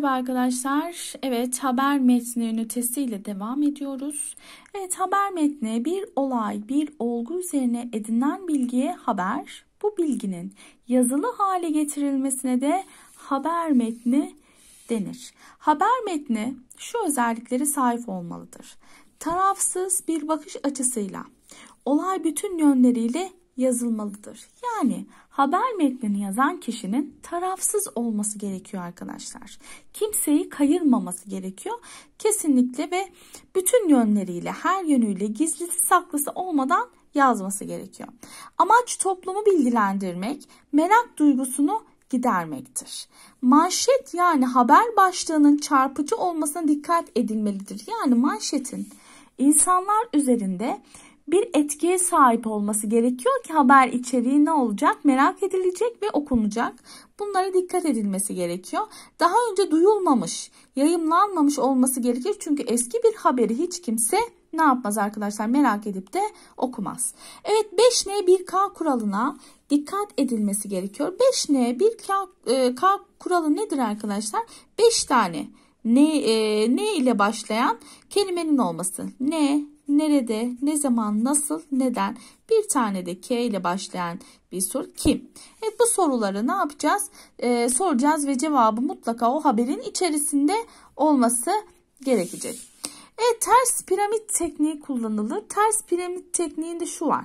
Merhaba arkadaşlar. Evet haber metni ünitesiyle devam ediyoruz. Evet haber metni bir olay, bir olgu üzerine edinilen bilgiye haber, bu bilginin yazılı hale getirilmesine de haber metni denir. Haber metni şu özelliklere sahip olmalıdır. Tarafsız bir bakış açısıyla, olay bütün yönleriyle yazılmalıdır. Yani haber metnini yazan kişinin tarafsız olması gerekiyor arkadaşlar. Kimseyi kayırmaması gerekiyor. Kesinlikle ve bütün yönleriyle, her yönüyle gizlisi saklısı olmadan yazması gerekiyor. Amaç toplumu bilgilendirmek, merak duygusunu gidermektir. Manşet yani haber başlığının çarpıcı olmasına dikkat edilmelidir. Yani manşetin insanlar üzerinde bir etkiye sahip olması gerekiyor ki haber içeriği ne olacak merak edilecek ve okunacak. Bunlara dikkat edilmesi gerekiyor. Daha önce duyulmamış, yayımlanmamış olması gerekir. Çünkü eski bir haberi hiç kimse ne yapmaz arkadaşlar merak edip de okumaz. Evet 5N 1K kuralına dikkat edilmesi gerekiyor. 5N 1K e, K kuralı nedir arkadaşlar? 5 tane ne, e, ne ile başlayan kelimenin olması. Ne, nerede, ne zaman, nasıl, neden bir tane de K ile başlayan bir soru kim? Evet bu soruları ne yapacağız? Ee, soracağız ve cevabı mutlaka o haberin içerisinde olması gerekecek. Evet ters piramit tekniği kullanılır. Ters piramit tekniğinde şu var.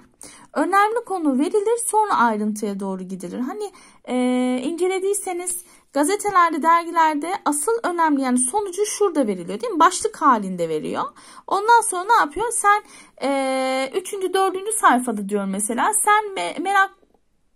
Önemli konu verilir sonra ayrıntıya doğru gidilir. Hani e, incelediyseniz Gazetelerde, dergilerde asıl önemli yani sonucu şurada veriliyor değil mi? Başlık halinde veriyor. Ondan sonra ne yapıyor? Sen e, üçüncü, dördüncü sayfada diyor mesela. Sen me merak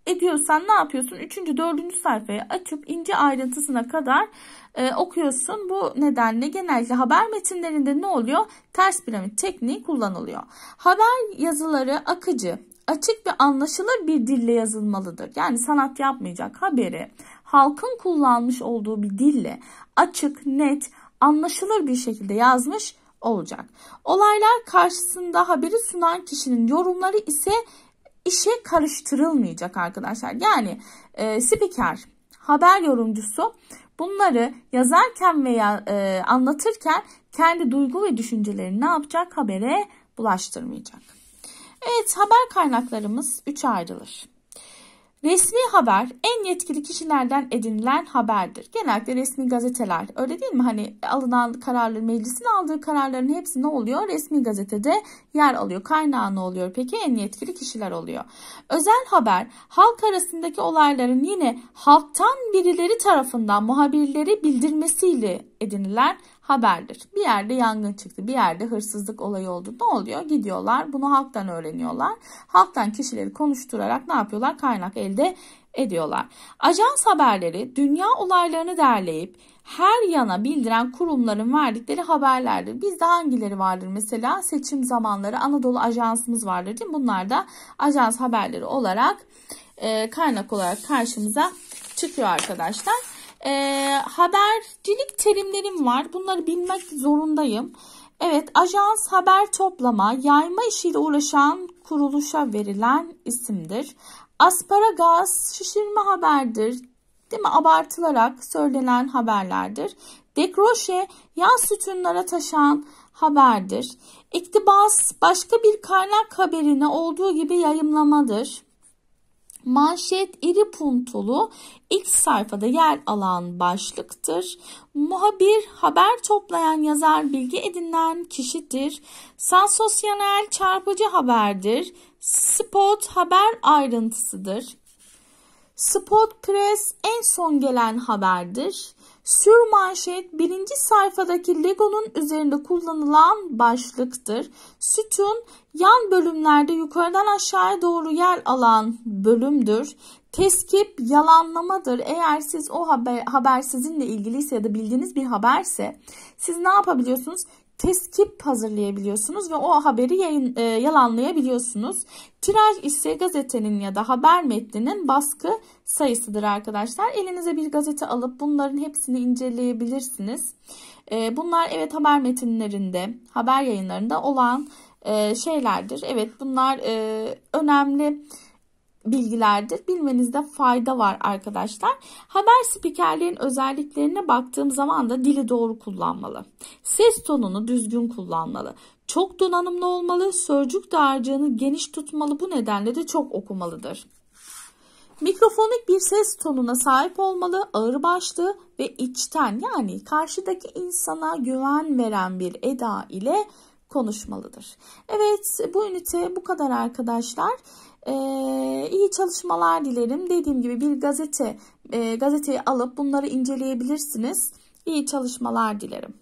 ediyorsan ne yapıyorsun? Üçüncü, dördüncü sayfayı açıp ince ayrıntısına kadar e, okuyorsun. Bu nedenle genelde haber metinlerinde ne oluyor? Ters piramit tekniği kullanılıyor. Haber yazıları akıcı, açık ve anlaşılır bir dille yazılmalıdır. Yani sanat yapmayacak haberi halkın kullanmış olduğu bir dille açık, net, anlaşılır bir şekilde yazmış olacak. Olaylar karşısında haberi sunan kişinin yorumları ise işe karıştırılmayacak arkadaşlar. Yani e, spiker, haber yorumcusu bunları yazarken veya e, anlatırken kendi duygu ve düşüncelerini ne yapacak habere bulaştırmayacak. Evet haber kaynaklarımız 3 ayrılır. Resmi haber en yetkili kişilerden edinilen haberdir. Genellikle resmi gazeteler öyle değil mi? Hani alınan kararlar meclisin aldığı kararların hepsi ne oluyor? Resmi gazetede yer alıyor. Kaynağı ne oluyor peki? En yetkili kişiler oluyor. Özel haber halk arasındaki olayların yine halktan birileri tarafından muhabirleri bildirmesiyle edinilen haberdir. Bir yerde yangın çıktı, bir yerde hırsızlık olayı oldu. Ne oluyor? Gidiyorlar, bunu halktan öğreniyorlar. Halktan kişileri konuşturarak ne yapıyorlar? Kaynak elde ediyorlar. Ajans haberleri dünya olaylarını derleyip her yana bildiren kurumların verdikleri haberlerdir. Bizde hangileri vardır mesela? Seçim zamanları Anadolu Ajansımız vardır değil mi? Bunlar da ajans haberleri olarak e, kaynak olarak karşımıza çıkıyor arkadaşlar. E, habercilik terimlerim var. Bunları bilmek zorundayım. Evet, ajans haber toplama, yayma işiyle uğraşan kuruluşa verilen isimdir. Asparagas şişirme haberdir. Değil mi? Abartılarak söylenen haberlerdir. Dekroşe yağ sütunlara taşan haberdir. İktibas başka bir kaynak haberini olduğu gibi yayımlamadır. Manşet iri puntulu ilk sayfada yer alan başlıktır. Muhabir haber toplayan yazar bilgi edinen kişidir. Sansasyonel çarpıcı haberdir. Spot haber ayrıntısıdır. Spot Press en son gelen haberdir. Sür manşet birinci sayfadaki Lego'nun üzerinde kullanılan başlıktır. Sütun yan bölümlerde yukarıdan aşağıya doğru yer alan bölümdür. Teskip yalanlamadır. Eğer siz o haber, haber sizinle ilgiliyse ya da bildiğiniz bir haberse siz ne yapabiliyorsunuz? teskip hazırlayabiliyorsunuz ve o haberi yayın, e, yalanlayabiliyorsunuz. Tiraj ise gazetenin ya da haber metninin baskı sayısıdır arkadaşlar. Elinize bir gazete alıp bunların hepsini inceleyebilirsiniz. E, bunlar evet haber metinlerinde, haber yayınlarında olan e, şeylerdir. Evet bunlar e, önemli bilgilerdir. Bilmenizde fayda var arkadaşlar. Haber spikerlerin özelliklerine baktığım zaman da dili doğru kullanmalı. Ses tonunu düzgün kullanmalı. Çok donanımlı olmalı, sözcük dağarcığını geniş tutmalı. Bu nedenle de çok okumalıdır. Mikrofonik bir ses tonuna sahip olmalı, ağır başlı ve içten yani karşıdaki insana güven veren bir eda ile konuşmalıdır. Evet bu ünite bu kadar arkadaşlar. Ee, iyi çalışmalar dilerim. Dediğim gibi bir gazete e, gazeteyi alıp bunları inceleyebilirsiniz. İyi çalışmalar dilerim.